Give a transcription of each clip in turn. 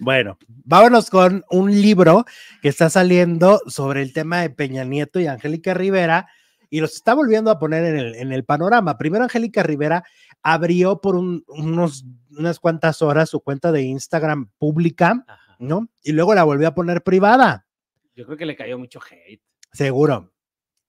Bueno, vámonos con un libro que está saliendo sobre el tema de Peña Nieto y Angélica Rivera y los está volviendo a poner en el, en el panorama. Primero, Angélica Rivera abrió por unos, unas cuantas horas su cuenta de Instagram pública, ¿no? Y luego la volvió a poner privada. Yo creo que le cayó mucho hate. Seguro,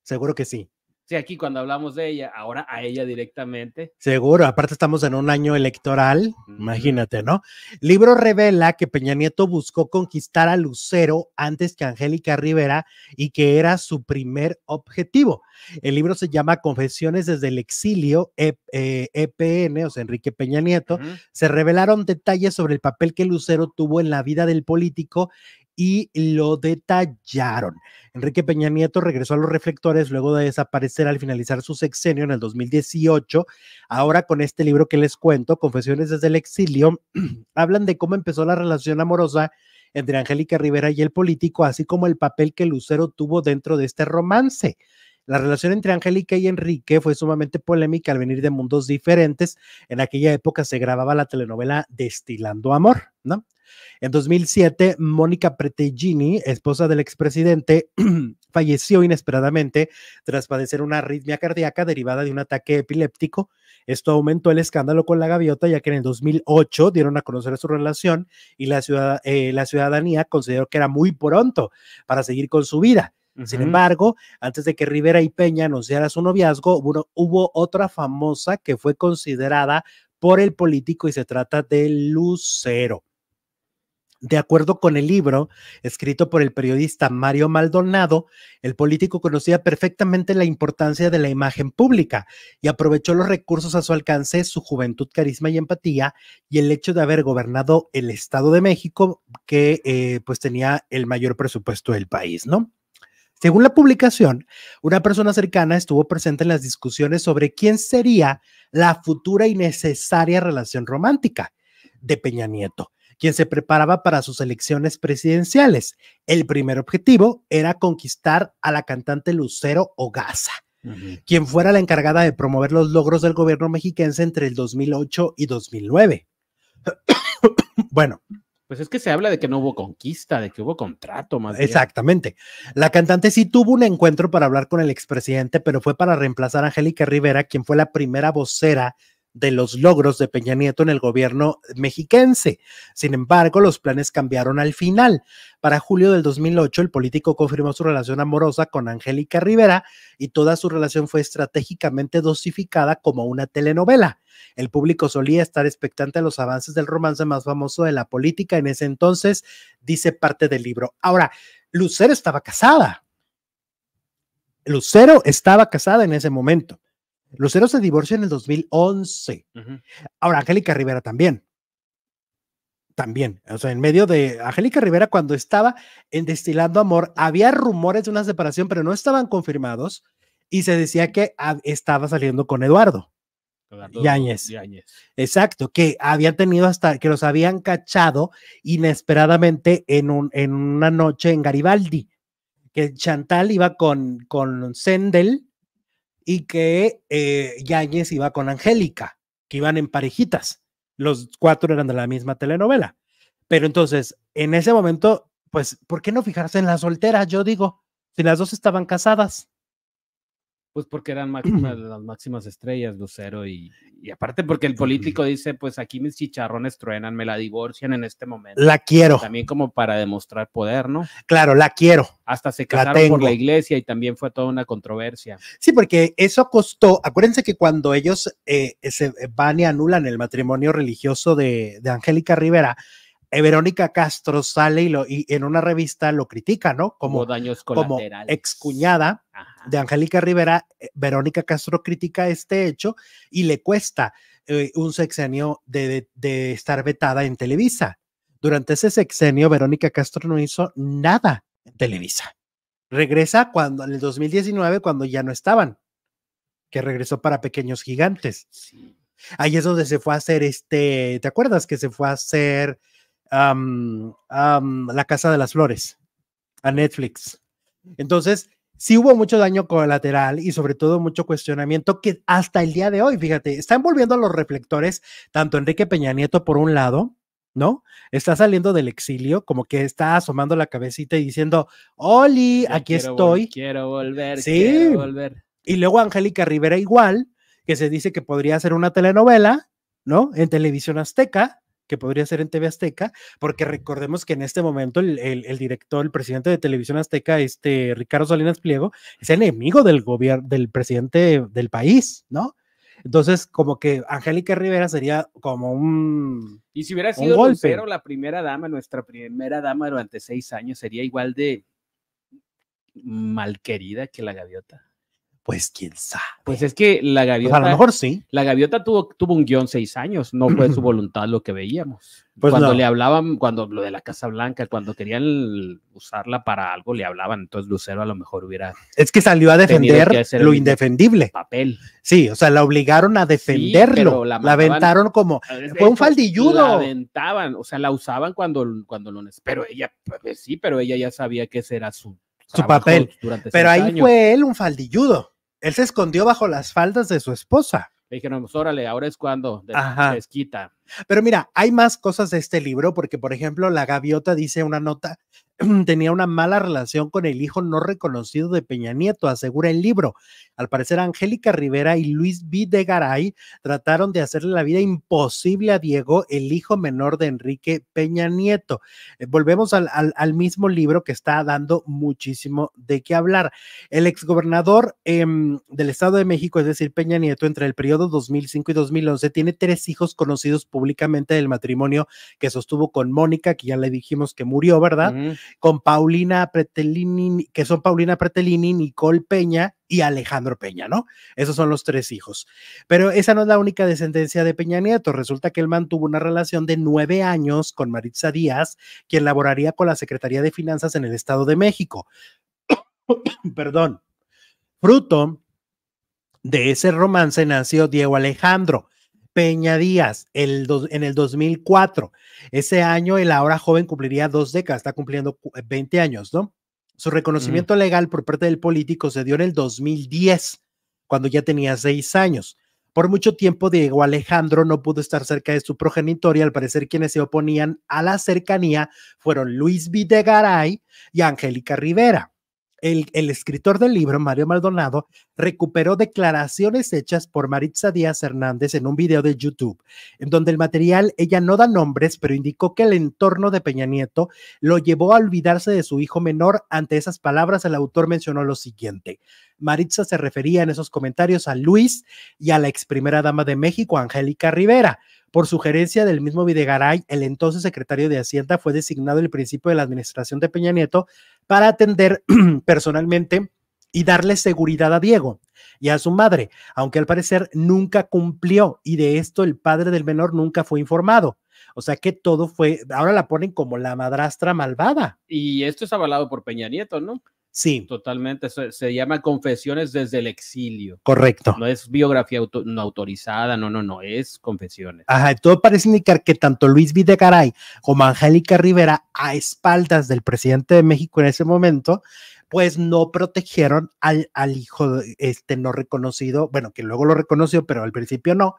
seguro que sí. Sí, aquí cuando hablamos de ella, ahora a ella directamente. Seguro, aparte estamos en un año electoral, imagínate, ¿no? Libro revela que Peña Nieto buscó conquistar a Lucero antes que Angélica Rivera y que era su primer objetivo. El libro se llama Confesiones desde el exilio, EPN, eh, e o sea, Enrique Peña Nieto. Se revelaron detalles sobre el papel que Lucero tuvo en la vida del político y lo detallaron. Enrique Peña Nieto regresó a los reflectores luego de desaparecer al finalizar su sexenio en el 2018. Ahora con este libro que les cuento, Confesiones desde el exilio, hablan de cómo empezó la relación amorosa entre Angélica Rivera y el político, así como el papel que Lucero tuvo dentro de este romance. La relación entre Angélica y Enrique fue sumamente polémica al venir de mundos diferentes. En aquella época se grababa la telenovela Destilando Amor, ¿no? En 2007, Mónica Pretegini, esposa del expresidente, falleció inesperadamente tras padecer una arritmia cardíaca derivada de un ataque epiléptico. Esto aumentó el escándalo con la gaviota, ya que en el 2008 dieron a conocer su relación y eh, la, ciudadanía consideró que era muy pronto para seguir con su vida. Sin embargo, antes de que Rivera y Peña anunciara su noviazgo, hubo, hubo otra famosa que fue considerada por el político y se trata de Lucero. De acuerdo con el libro escrito por el periodista Mario Maldonado, el político conocía perfectamente la importancia de la imagen pública y aprovechó los recursos a su alcance, su juventud, carisma y empatía y el hecho de haber gobernado el Estado de México que eh, pues tenía el mayor presupuesto del país, ¿no? Según la publicación, una persona cercana estuvo presente en las discusiones sobre quién sería la futura y necesaria relación romántica de Peña Nieto quien se preparaba para sus elecciones presidenciales. El primer objetivo era conquistar a la cantante Lucero Ogasa, quien fuera la encargada de promover los logros del gobierno mexiquense entre el 2008 y 2009. bueno, pues es que se habla de que no hubo conquista, de que hubo contrato más. Exactamente. La cantante sí tuvo un encuentro para hablar con el expresidente, pero fue para reemplazar a Angélica Rivera, quien fue la primera vocera de los logros de Peña Nieto en el gobierno mexiquense. Sin embargo, los planes cambiaron al final. Para julio del 2008, el político confirmó su relación amorosa con Angélica Rivera y toda su relación fue estratégicamente dosificada como una telenovela. El público solía estar expectante a los avances del romance más famoso de la política en ese entonces, dice parte del libro. Ahora, Lucero estaba casada. Lucero estaba casada en ese momento. Lucero se divorció en el 2011. Ahora, Angélica Rivera también. También, o sea, en medio de Angélica Rivera cuando estaba en Destilando Amor, había rumores de una separación, pero no estaban confirmados y se decía que estaba saliendo con Eduardo. Yáñez. Exacto, que había tenido hasta, que los habían cachado inesperadamente en, un, en una noche en Garibaldi, que Chantal iba con, con Sendel y que eh, Yáñez iba con Angélica, que iban en parejitas. Los cuatro eran de la misma telenovela. Pero entonces, en ese momento, pues, ¿por qué no fijarse en la soltera? Yo digo, si las dos estaban casadas. Pues porque eran las máximas estrellas, Lucero, y, aparte porque el político dice, pues aquí mis chicharrones truenan, me la divorcian en este momento. La quiero. También como para demostrar poder, ¿no? Claro, la quiero. Hasta se casaron por la iglesia y también fue toda una controversia. Sí, porque eso costó, acuérdense que cuando ellos eh, eh, se van y anulan el matrimonio religioso de, Angélica Rivera, eh, Verónica Castro sale y, lo, y en una revista lo critica, ¿no? Como, daños colaterales. Como excuñada. Ajá de Angélica Rivera, eh, Verónica Castro critica este hecho y le cuesta eh, un sexenio de, estar vetada en Televisa. Durante ese sexenio, Verónica Castro no hizo nada en Televisa. Regresa cuando, en el 2019, cuando ya no estaban, que regresó para Pequeños Gigantes. Ahí es donde se fue a hacer este, ¿te acuerdas que se fue a hacer La Casa de las Flores a Netflix? Entonces, sí hubo mucho daño colateral y sobre todo mucho cuestionamiento que hasta el día de hoy, fíjate, están volviendo a los reflectores tanto Enrique Peña Nieto por un lado, ¿no? Está saliendo del exilio, como que está asomando la cabecita y diciendo, Oli, aquí estoy. quiero volver, sí. quiero volver. Y luego Angélica Rivera igual, que se dice que podría ser una telenovela, ¿no? En televisión azteca que podría ser en TV Azteca, porque recordemos que en este momento el, director, el presidente de Televisión Azteca, este Ricardo Salinas Pliego, es enemigo del gobierno, del presidente del país, ¿no? Entonces, como que Angélica Rivera sería como un. Y si hubiera sido la primera dama, nuestra primera dama durante seis años, sería igual de mm, malquerida que la gaviota. Pues quién sabe. Pues es que la gaviota. a lo mejor sí. La gaviota tuvo, tuvo un guión seis años, no fue su voluntad lo que veíamos. Pues, cuando le hablaban, cuando lo de la Casa Blanca, cuando querían usarla para algo, le hablaban. Entonces Lucero a lo mejor hubiera. Es que salió a defender lo indefendible. Papel. Sí, o sea, la obligaron a defenderlo. la, la, aventaron como. Fue un faldilludo. La aventaban, o sea, la usaban cuando, cuando lo Pero ella, pues, sí, pero ella ya sabía que ese era su. Su papel. Pero ahí fue él un faldilludo. Él se escondió bajo las faldas de su esposa. Le dijeron, pues, órale, ahora es cuando quita. Pero mira, hay más cosas de este libro, porque por ejemplo, la gaviota dice una nota tenía una mala relación con el hijo no reconocido de Peña Nieto, asegura el libro. Al parecer, Angélica Rivera y Luis V. Garay trataron de hacerle la vida imposible a Diego, el hijo menor de Enrique Peña Nieto. Eh, volvemos al, al, mismo libro que está dando muchísimo de qué hablar. El exgobernador em, del Estado de México, es decir, Peña Nieto, entre el periodo 2005 y 2011, tiene tres hijos conocidos públicamente del matrimonio que sostuvo con Mónica, que ya le dijimos que murió, ¿verdad? con Paulina Pretelini, que son Paulina Pretelini, Nicole Peña y Alejandro Peña, ¿no? Esos son los tres hijos. Pero esa no es la única descendencia de Peña Nieto. Resulta que él mantuvo una relación de nueve años con Maritza Díaz, quien laboraría con la Secretaría de Finanzas en el Estado de México. Perdón. Fruto de ese romance nació Diego Alejandro, Peña Díaz el en el 2004. Ese año el ahora joven cumpliría dos décadas, está cumpliendo 20 eh, años, ¿no? Su mm. reconocimiento legal por parte del político se dio en el 2010, cuando ya tenía seis años. Por mucho tiempo, Diego Alejandro no pudo estar cerca de su progenitor y al parecer quienes se oponían a la cercanía fueron Luis Videgaray y Angélica Rivera el, escritor del libro, Mario Maldonado, recuperó declaraciones hechas por Maritza Díaz Hernández en un video de YouTube, en donde el material, ella no da nombres, pero indicó que el entorno de Peña Nieto lo llevó a olvidarse de su hijo menor. Ante esas palabras, el autor mencionó lo siguiente. Maritza se refería en esos comentarios a Luis y a la ex primera dama de México, Angélica Rivera por sugerencia del mismo Videgaray, el entonces secretario de Hacienda fue designado el principio de la administración de Peña Nieto para atender personalmente y darle seguridad a Diego y a su madre, aunque al parecer nunca cumplió y de esto el padre del menor nunca fue informado. O sea que todo fue, ahora la ponen como la madrastra malvada. Y esto es avalado por Peña Nieto, ¿no? Sí. Totalmente. Se, llama Confesiones desde el exilio. Correcto. No es biografía no autorizada, no, no, no, es Confesiones. Ajá, todo parece indicar que tanto Luis Videgaray como Angélica Rivera, a espaldas del presidente de México en ese momento, pues no protegieron al, al hijo este no reconocido, bueno, que luego lo reconoció, pero al principio no,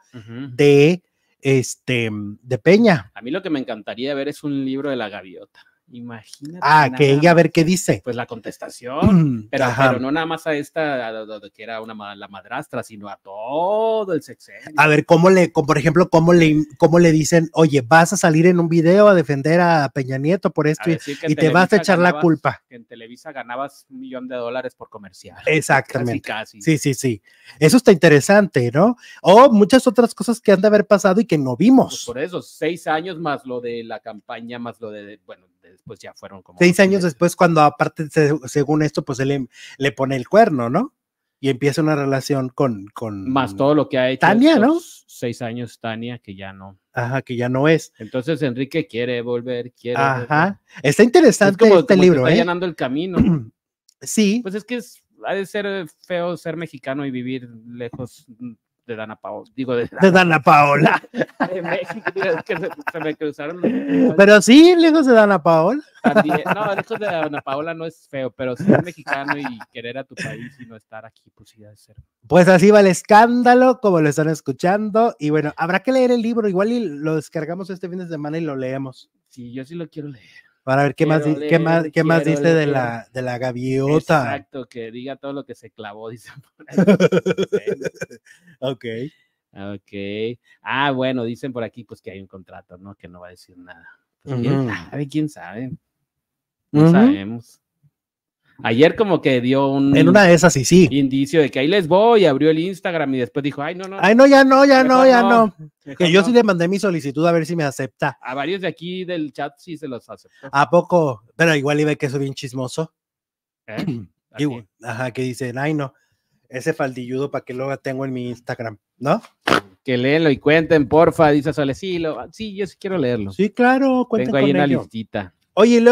de este de Peña. A mí lo que me encantaría ver es un libro de la gaviota. Imagínate. Ah, que ella a ver qué dice. Pues la contestación, pero, pero, no nada más a esta, a, que era una la madrastra, sino a todo el sexo A ver, ¿cómo le, por ejemplo, cómo le, cómo le dicen, oye, vas a salir en un video a defender a Peña Nieto por esto y, te vas a echar la culpa? en Televisa ganabas un millón de dólares por comercial. Exactamente. Casi, casi. Sí, sí, sí. Eso está interesante, ¿no? O muchas otras cosas que han de haber pasado y que no vimos. Pues por eso, seis años más lo de la campaña, más lo de, bueno, después ya fueron como... Seis años después cuando aparte, según esto, pues él em, le, pone el cuerno, ¿no? Y empieza una relación con... con Más todo lo que ha hecho. Tania, ¿no? Seis años Tania, que ya no. Ajá, que ya no es. Entonces Enrique quiere volver, quiere... Ajá. Está interesante como, este libro, está ¿eh? llenando el camino. sí. Pues es que es, ha de ser feo ser mexicano y vivir lejos mm, de Dana Paola. Digo, de Dana, de Paola. se, me Pero sí, lejos de Dana Paola. no, lejos de Dana Paola no es feo, pero ser mexicano y querer a tu país y no estar aquí, pues sí, ser. Pues así va el escándalo, como lo están escuchando. Y bueno, habrá que leer el libro, igual y lo descargamos este fin de semana y lo leemos. Sí, yo sí lo quiero leer para ver qué más, más, qué más dice de la, de la gaviota. Exacto, que diga todo lo que se clavó, dice. ok. Ok. Ah, bueno, dicen por aquí pues que hay un contrato, ¿no? Que no va a decir nada. Pues, a ¿quién sabe? No sabemos. Ayer como que dio un... En una de esas sí, sí. Indicio de que ahí les voy, abrió el Instagram y después dijo, ay, no, no. no, ya no, ya no, ya no. Que yo sí le mandé mi solicitud a ver si me acepta. A varios de aquí del chat sí se los aceptó. ¿A poco? Pero igual iba que soy bien chismoso. ¿Eh? ajá, que dicen, ay, no, ese faldilludo para que lo tengo en mi Instagram, ¿no? Que lo y cuenten, porfa, dice lo Sí, yo sí quiero leerlo. Sí, claro, cuenten Tengo ahí una listita. Oye, luego...